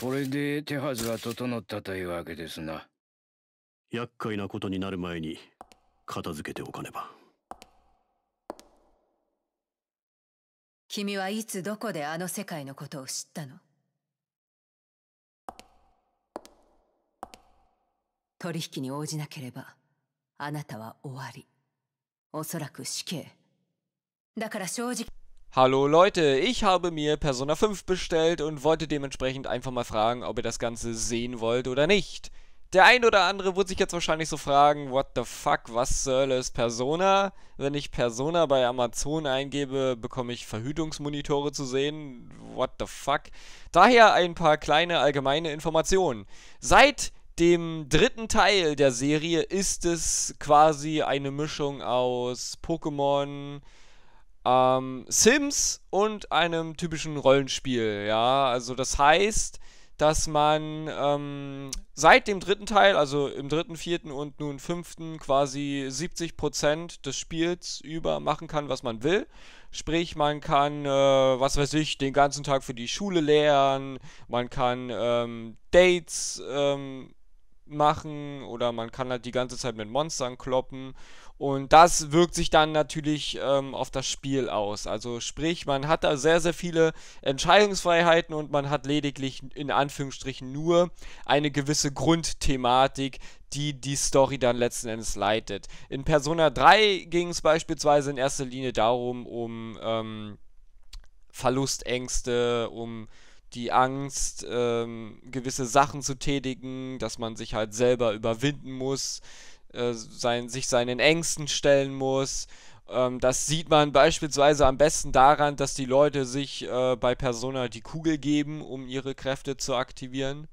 これで手はずは整ったというわけですな厄介なことになる前に片付けておかねば君はいつどこであの世界のことを知ったの取引に応じなければあなたは終わりおそらく死刑だから正直 Hallo Leute, ich habe mir Persona 5 bestellt und wollte dementsprechend einfach mal fragen, ob ihr das Ganze sehen wollt oder nicht. Der ein oder andere wird sich jetzt wahrscheinlich so fragen, what the fuck, was soll es Persona? Wenn ich Persona bei Amazon eingebe, bekomme ich Verhütungsmonitore zu sehen, what the fuck. Daher ein paar kleine allgemeine Informationen. Seit dem dritten Teil der Serie ist es quasi eine Mischung aus Pokémon, ähm, Sims und einem typischen Rollenspiel. Ja, also das heißt, dass man ähm, seit dem dritten Teil, also im dritten, vierten und nun fünften, quasi 70% des Spiels über machen kann, was man will. Sprich, man kann, äh, was weiß ich, den ganzen Tag für die Schule lernen, man kann ähm, Dates ähm, machen oder man kann halt die ganze Zeit mit Monstern kloppen und das wirkt sich dann natürlich ähm, auf das Spiel aus. Also sprich, man hat da sehr, sehr viele Entscheidungsfreiheiten und man hat lediglich in Anführungsstrichen nur eine gewisse Grundthematik, die die Story dann letzten Endes leitet. In Persona 3 ging es beispielsweise in erster Linie darum, um ähm, Verlustängste, um die Angst, ähm, gewisse Sachen zu tätigen, dass man sich halt selber überwinden muss, äh, sein, sich seinen Ängsten stellen muss. Ähm, das sieht man beispielsweise am besten daran, dass die Leute sich äh, bei Persona die Kugel geben, um ihre Kräfte zu aktivieren.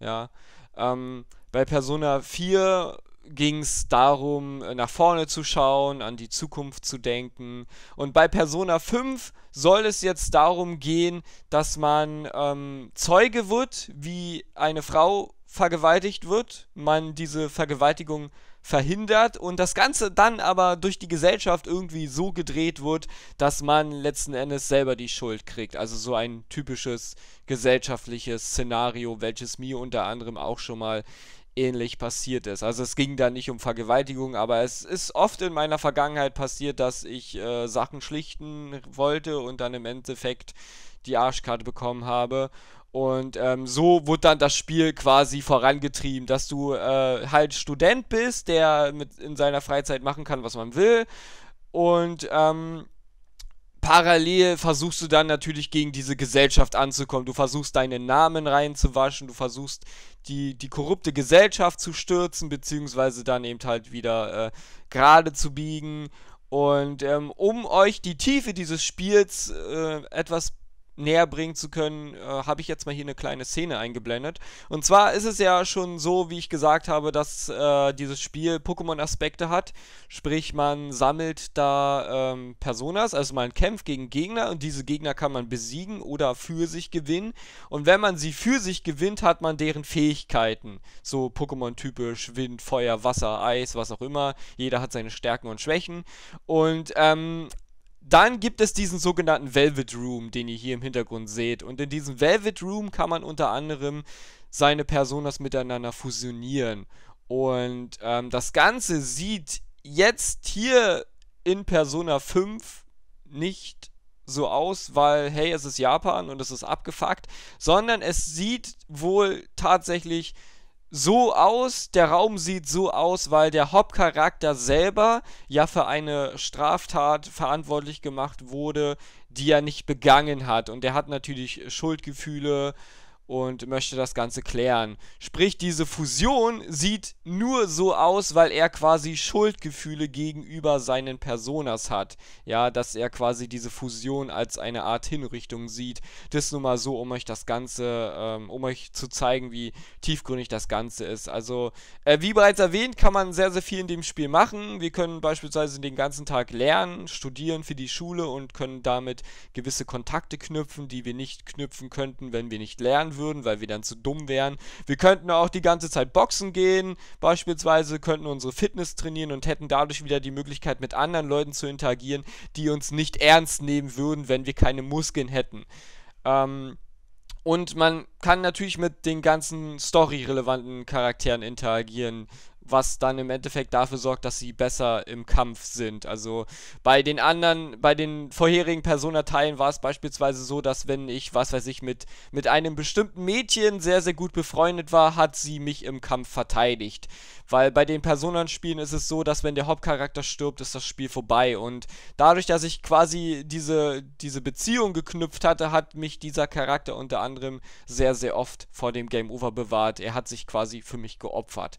Ja. Ähm, bei Persona 4 ging es darum, nach vorne zu schauen, an die Zukunft zu denken. Und bei Persona 5 soll es jetzt darum gehen, dass man ähm, Zeuge wird, wie eine Frau vergewaltigt wird, man diese Vergewaltigung verhindert und das Ganze dann aber durch die Gesellschaft irgendwie so gedreht wird, dass man letzten Endes selber die Schuld kriegt. Also so ein typisches gesellschaftliches Szenario, welches mir unter anderem auch schon mal ähnlich passiert ist. Also es ging da nicht um Vergewaltigung, aber es ist oft in meiner Vergangenheit passiert, dass ich äh, Sachen schlichten wollte und dann im Endeffekt die Arschkarte bekommen habe und ähm, so wird dann das Spiel quasi vorangetrieben, dass du äh, halt Student bist, der mit in seiner Freizeit machen kann, was man will. Und ähm, parallel versuchst du dann natürlich gegen diese Gesellschaft anzukommen. Du versuchst deinen Namen reinzuwaschen, du versuchst die, die korrupte Gesellschaft zu stürzen, beziehungsweise dann eben halt wieder äh, gerade zu biegen. Und ähm, um euch die Tiefe dieses Spiels äh, etwas näher bringen zu können, äh, habe ich jetzt mal hier eine kleine Szene eingeblendet. Und zwar ist es ja schon so, wie ich gesagt habe, dass äh, dieses Spiel Pokémon-Aspekte hat. Sprich, man sammelt da ähm, Personas, also man kämpft gegen Gegner und diese Gegner kann man besiegen oder für sich gewinnen. Und wenn man sie für sich gewinnt, hat man deren Fähigkeiten. So Pokémon-typisch Wind, Feuer, Wasser, Eis, was auch immer. Jeder hat seine Stärken und Schwächen. Und ähm, dann gibt es diesen sogenannten Velvet Room, den ihr hier im Hintergrund seht. Und in diesem Velvet Room kann man unter anderem seine Personas miteinander fusionieren. Und ähm, das Ganze sieht jetzt hier in Persona 5 nicht so aus, weil, hey, es ist Japan und es ist abgefuckt, sondern es sieht wohl tatsächlich so aus, der Raum sieht so aus, weil der Hauptcharakter selber ja für eine Straftat verantwortlich gemacht wurde, die er nicht begangen hat. Und er hat natürlich Schuldgefühle, und möchte das Ganze klären. Sprich, diese Fusion sieht nur so aus, weil er quasi Schuldgefühle gegenüber seinen Personas hat. Ja, dass er quasi diese Fusion als eine Art Hinrichtung sieht. Das nur mal so, um euch das Ganze, ähm, um euch zu zeigen, wie tiefgründig das Ganze ist. Also, äh, wie bereits erwähnt, kann man sehr, sehr viel in dem Spiel machen. Wir können beispielsweise den ganzen Tag lernen, studieren für die Schule und können damit gewisse Kontakte knüpfen, die wir nicht knüpfen könnten, wenn wir nicht lernen würden, weil wir dann zu dumm wären. Wir könnten auch die ganze Zeit boxen gehen, beispielsweise könnten unsere Fitness trainieren und hätten dadurch wieder die Möglichkeit, mit anderen Leuten zu interagieren, die uns nicht ernst nehmen würden, wenn wir keine Muskeln hätten. Ähm, und man kann natürlich mit den ganzen story-relevanten Charakteren interagieren, was dann im Endeffekt dafür sorgt, dass sie besser im Kampf sind. Also bei den anderen, bei den vorherigen Persona-Teilen war es beispielsweise so, dass wenn ich, was weiß ich, mit, mit einem bestimmten Mädchen sehr, sehr gut befreundet war, hat sie mich im Kampf verteidigt. Weil bei den Personenspielen ist es so, dass wenn der Hauptcharakter stirbt, ist das Spiel vorbei. Und dadurch, dass ich quasi diese, diese Beziehung geknüpft hatte, hat mich dieser Charakter unter anderem sehr, sehr oft vor dem Game Over bewahrt. Er hat sich quasi für mich geopfert.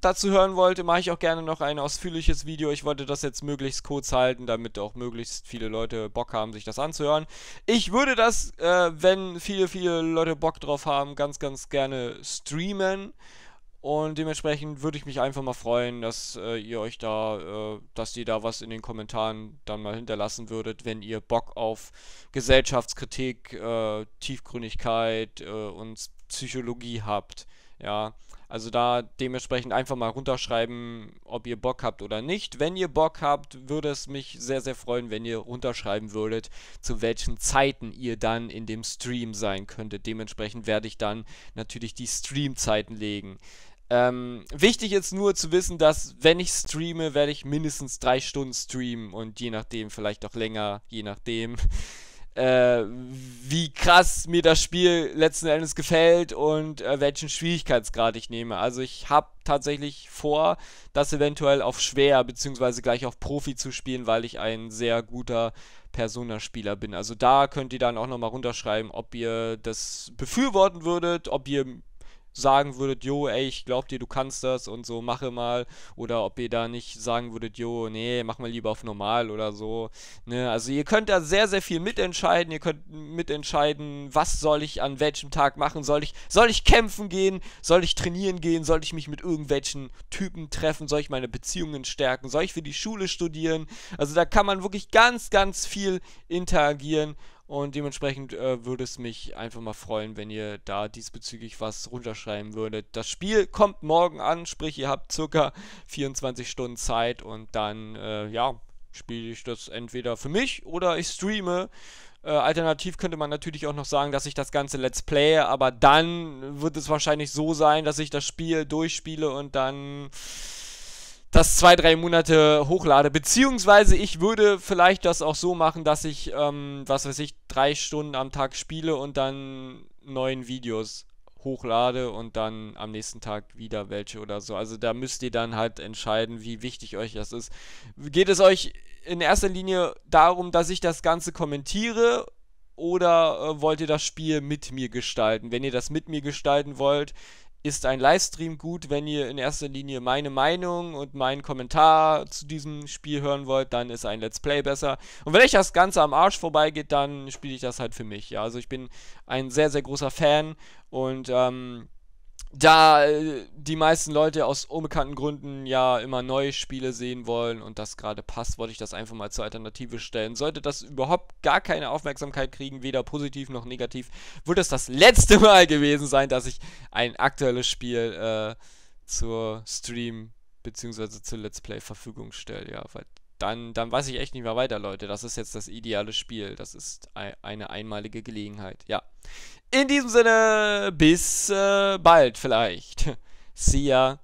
dazu hören wollte, mache ich auch gerne noch ein ausführliches Video. Ich wollte das jetzt möglichst kurz halten, damit auch möglichst viele Leute Bock haben, sich das anzuhören. Ich würde das, äh, wenn viele, viele Leute Bock drauf haben, ganz, ganz gerne streamen. Und dementsprechend würde ich mich einfach mal freuen, dass äh, ihr euch da, äh, dass ihr da was in den Kommentaren dann mal hinterlassen würdet, wenn ihr Bock auf Gesellschaftskritik, äh, Tiefgründigkeit äh, und Psychologie habt. Ja, also da dementsprechend einfach mal runterschreiben, ob ihr Bock habt oder nicht. Wenn ihr Bock habt, würde es mich sehr, sehr freuen, wenn ihr runterschreiben würdet, zu welchen Zeiten ihr dann in dem Stream sein könntet. Dementsprechend werde ich dann natürlich die Streamzeiten legen. Ähm, wichtig ist nur zu wissen, dass wenn ich streame, werde ich mindestens drei Stunden streamen und je nachdem vielleicht auch länger, je nachdem. äh, wie krass mir das Spiel letzten Endes gefällt und äh, welchen Schwierigkeitsgrad ich nehme. Also ich habe tatsächlich vor, das eventuell auf schwer beziehungsweise gleich auf Profi zu spielen, weil ich ein sehr guter Personaspieler bin. Also da könnt ihr dann auch nochmal runterschreiben, ob ihr das befürworten würdet, ob ihr sagen würdet, jo, ey, ich glaub dir, du kannst das und so, mache mal. Oder ob ihr da nicht sagen würdet, jo, nee, mach mal lieber auf normal oder so. Ne? Also ihr könnt da sehr, sehr viel mitentscheiden. Ihr könnt mitentscheiden, was soll ich an welchem Tag machen. Soll ich, soll ich kämpfen gehen? Soll ich trainieren gehen? Soll ich mich mit irgendwelchen Typen treffen? Soll ich meine Beziehungen stärken? Soll ich für die Schule studieren? Also da kann man wirklich ganz, ganz viel interagieren. Und dementsprechend äh, würde es mich einfach mal freuen, wenn ihr da diesbezüglich was runterschreiben würdet. Das Spiel kommt morgen an, sprich ihr habt circa 24 Stunden Zeit und dann, äh, ja, spiele ich das entweder für mich oder ich streame. Äh, alternativ könnte man natürlich auch noch sagen, dass ich das Ganze Let's Play, aber dann wird es wahrscheinlich so sein, dass ich das Spiel durchspiele und dann das zwei, drei Monate hochlade. Beziehungsweise ich würde vielleicht das auch so machen, dass ich, ähm, was weiß ich, drei Stunden am Tag spiele und dann neun Videos hochlade und dann am nächsten Tag wieder welche oder so. Also da müsst ihr dann halt entscheiden, wie wichtig euch das ist. Geht es euch in erster Linie darum, dass ich das Ganze kommentiere oder äh, wollt ihr das Spiel mit mir gestalten? Wenn ihr das mit mir gestalten wollt, ist ein Livestream gut, wenn ihr in erster Linie meine Meinung und meinen Kommentar zu diesem Spiel hören wollt, dann ist ein Let's Play besser. Und wenn euch das Ganze am Arsch vorbeigeht, dann spiele ich das halt für mich. Ja, also ich bin ein sehr, sehr großer Fan und ähm, da äh, die meisten Leute aus unbekannten Gründen ja immer neue Spiele sehen wollen und das gerade passt, wollte ich das einfach mal zur Alternative stellen. Sollte das überhaupt gar keine Aufmerksamkeit kriegen, weder positiv noch negativ, wird es das letzte Mal gewesen sein, dass ich ein aktuelles Spiel äh, zur Stream bzw. zur Let's Play Verfügung stelle. Ja, weil dann, dann weiß ich echt nicht mehr weiter, Leute. Das ist jetzt das ideale Spiel. Das ist eine einmalige Gelegenheit. Ja. In diesem Sinne, bis äh, bald vielleicht. See ya.